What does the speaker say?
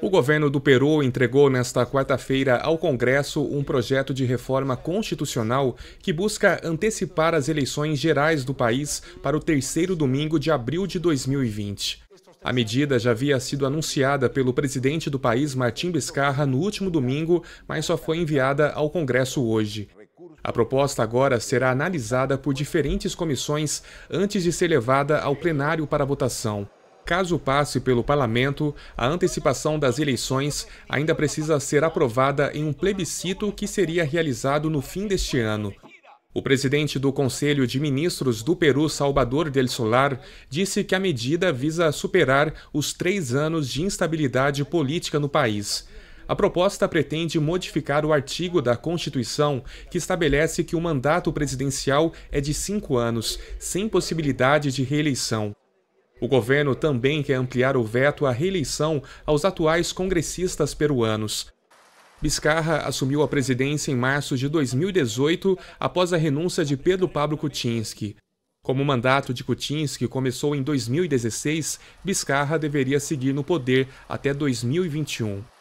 O governo do Peru entregou nesta quarta-feira ao Congresso um projeto de reforma constitucional que busca antecipar as eleições gerais do país para o terceiro domingo de abril de 2020. A medida já havia sido anunciada pelo presidente do país, Martim Biscarra, no último domingo, mas só foi enviada ao Congresso hoje. A proposta agora será analisada por diferentes comissões antes de ser levada ao plenário para votação. Caso passe pelo parlamento, a antecipação das eleições ainda precisa ser aprovada em um plebiscito que seria realizado no fim deste ano. O presidente do Conselho de Ministros do Peru, Salvador del Solar, disse que a medida visa superar os três anos de instabilidade política no país. A proposta pretende modificar o artigo da Constituição que estabelece que o mandato presidencial é de cinco anos, sem possibilidade de reeleição. O governo também quer ampliar o veto à reeleição aos atuais congressistas peruanos. Biscarra assumiu a presidência em março de 2018 após a renúncia de Pedro Pablo Kuczynski. Como o mandato de Kuczynski começou em 2016, Biscarra deveria seguir no poder até 2021.